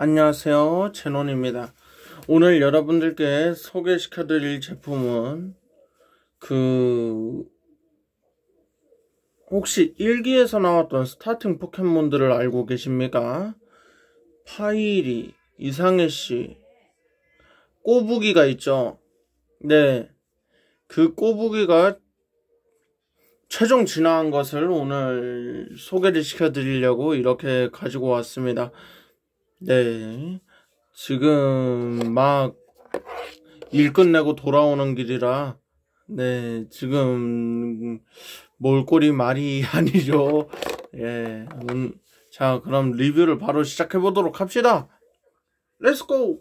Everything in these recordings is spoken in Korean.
안녕하세요 제논입니다 오늘 여러분들께 소개시켜 드릴 제품은 그 혹시 일기에서 나왔던 스타팅 포켓몬들을 알고 계십니까? 파이리, 이상해씨, 꼬부기가 있죠 네그 꼬부기가 최종 진화한 것을 오늘 소개를 시켜 드리려고 이렇게 가지고 왔습니다 네. 지금 막 일 끝내고 돌아오는 길이라 네, 지금 몰골이 말이 아니죠. 예. 음, 자, 그럼 리뷰를 바로 시작해 보도록 합시다. 렛츠고.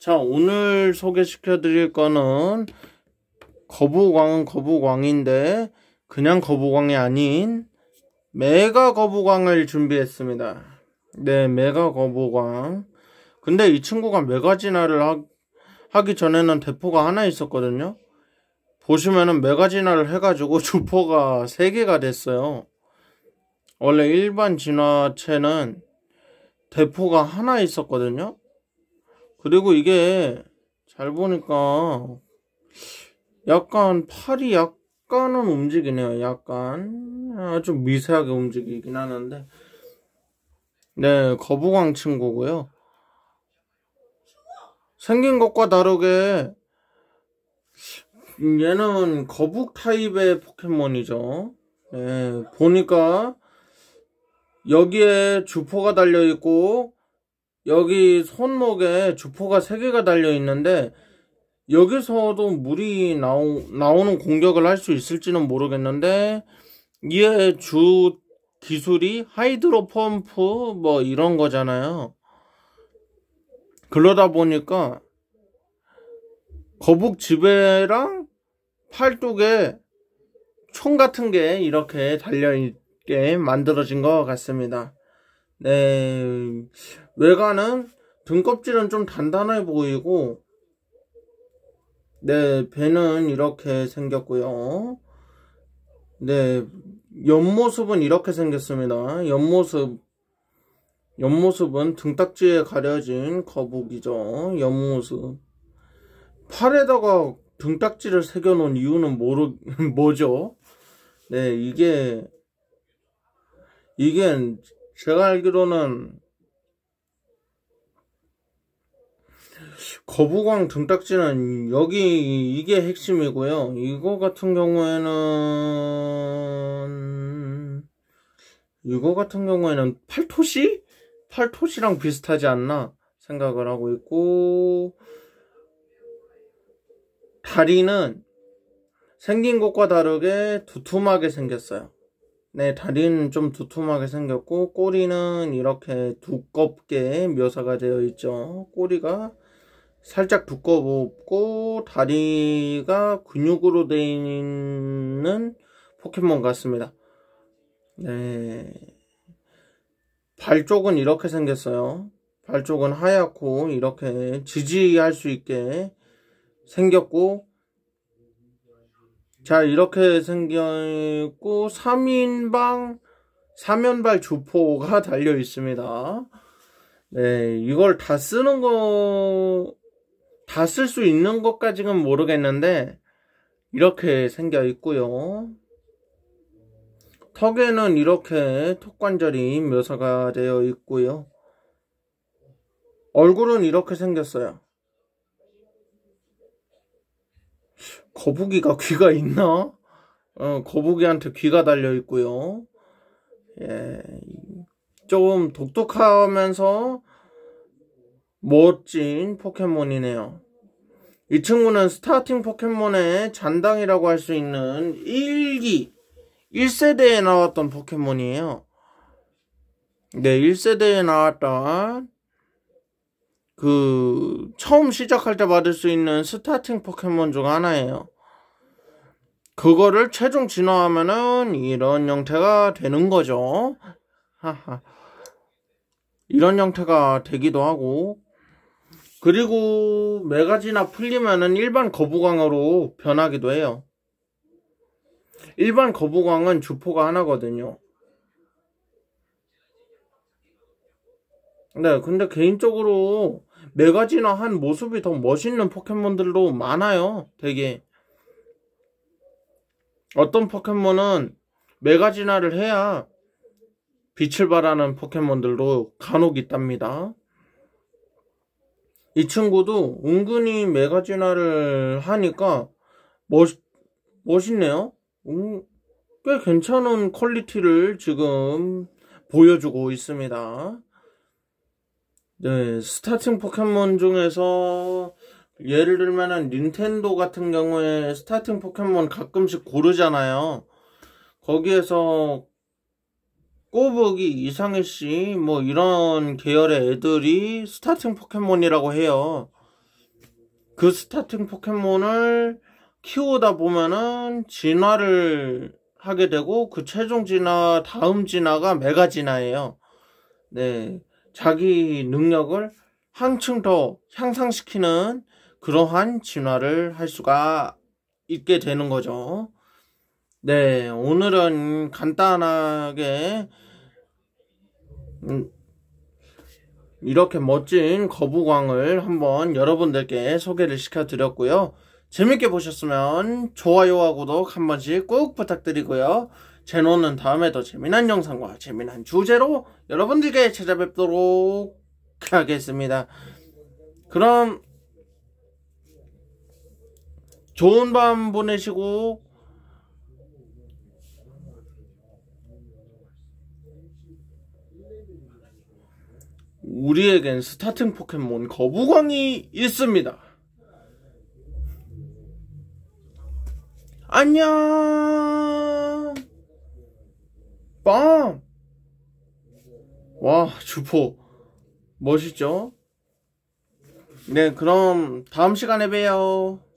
자, 오늘 소개시켜 드릴 거는 거부광은거부광인데 그냥 거부광이 아닌 메가 거부광을 준비했습니다. 네, 메가 거부광 근데 이 친구가 메가진화를 하, 하기 전에는 대포가 하나 있었거든요. 보시면은 메가진화를 해가지고 주포가 3개가 됐어요. 원래 일반 진화체는 대포가 하나 있었거든요. 그리고 이게 잘 보니까 약간 팔이 약간은 움직이네요. 약간 아, 좀 미세하게 움직이긴 하는데 네, 거북왕 친구고요. 생긴 것과 다르게 얘는 거북 타입의 포켓몬이죠. 네, 보니까 여기에 주포가 달려있고 여기 손목에 주포가 3개가 달려있는데 여기서도 물이 나오, 나오는 공격을 할 수 있을지는 모르겠는데 이에 주 기술이 하이드로 펌프 뭐 이런 거잖아요. 그러다 보니까 거북 지배랑 팔뚝에 총 같은 게 이렇게 달려있게 만들어진 것 같습니다. 네, 외관은 등껍질은 좀 단단해 보이고, 네, 배는 이렇게 생겼고요. 네, 옆모습은 이렇게 생겼습니다. 옆모습 옆모습은 등딱지에 가려진 거북이죠. 옆모습 팔에다가 등딱지를 새겨놓은 이유는 모르 뭐죠? 네 이게 이게 제가 알기로는 거부광 등딱지는 여기 이게 핵심이고요. 이거 같은 경우에는 이거 같은 경우에는 팔토시? 팔토시랑 비슷하지 않나 생각을 하고 있고 다리는 생긴 것과 다르게 두툼하게 생겼어요. 네, 다리는 좀 두툼하게 생겼고 꼬리는 이렇게 두껍게 묘사가 되어 있죠. 꼬리가 살짝 두꺼웠고 다리가 근육으로 되어 있는 포켓몬 같습니다. 네. 발 쪽은 이렇게 생겼어요. 발 쪽은 하얗고 이렇게 지지할 수 있게 생겼고 자 이렇게 생겼고 3인방 3연발 주포가 달려 있습니다. 네, 이걸 다 쓰는 거 다쓸수 있는 것까지는 모르겠는데 이렇게 생겨 있고요. 턱에는 이렇게 턱관절이 묘사가 되어 있고요. 얼굴은 이렇게 생겼어요. 거북이가 귀가 있나? 어, 거북이한테 귀가 달려 있고요. 예, 좀 독특하면서 멋진 포켓몬이네요. 이 친구는 스타팅 포켓몬의 잔당이라고 할 수 있는 1기, 1세대에 나왔던 포켓몬이에요. 네, 1세대에 나왔던 그 처음 시작할 때 받을 수 있는 스타팅 포켓몬 중 하나예요. 그거를 최종 진화하면은 이런 형태가 되는 거죠. 하하. 이런 형태가 되기도 하고 그리고 매가지나 풀리면은 일반 거부광으로 변하기도 해요. 일반 거부광은 주포가 하나거든요. 네, 근데 개인적으로 매가지나 한 모습이 더 멋있는 포켓몬들도 많아요. 되게. 어떤 포켓몬은 매가지나를 해야 빛을 발하는 포켓몬들도 간혹 있답니다. 이 친구도 은근히 메가진화를 하니까 멋, 멋있네요. 음, 꽤 괜찮은 퀄리티를 지금 보여주고 있습니다. 네, 스타팅 포켓몬 중에서 예를 들면은 닌텐도 같은 경우에 스타팅 포켓몬 가끔씩 고르잖아요. 거기에서 꼬부기, 이상해씨 뭐 이런 계열의 애들이 스타팅 포켓몬이라고 해요. 그 스타팅 포켓몬을 키우다 보면은 진화를 하게 되고 그 최종 진화, 다음 진화가 메가 진화예요. 네. 자기 능력을 한층 더 향상시키는 그러한 진화를 할 수가 있게 되는 거죠. 네, 오늘은 간단하게 음, 이렇게 멋진 거북왕을 한번 여러분들께 소개를 시켜드렸고요. 재밌게 보셨으면 좋아요와 구독 한 번씩 꼭 부탁드리고요. 제노는 다음에 더 재미난 영상과 재미난 주제로 여러분들께 찾아뵙도록 하겠습니다. 그럼 좋은 밤 보내시고 우리에겐 스타팅 포켓몬 거북왕이 있습니다. 안녕! 빰! 와, 주포. 멋있죠? 네, 그럼 다음 시간에 봬요.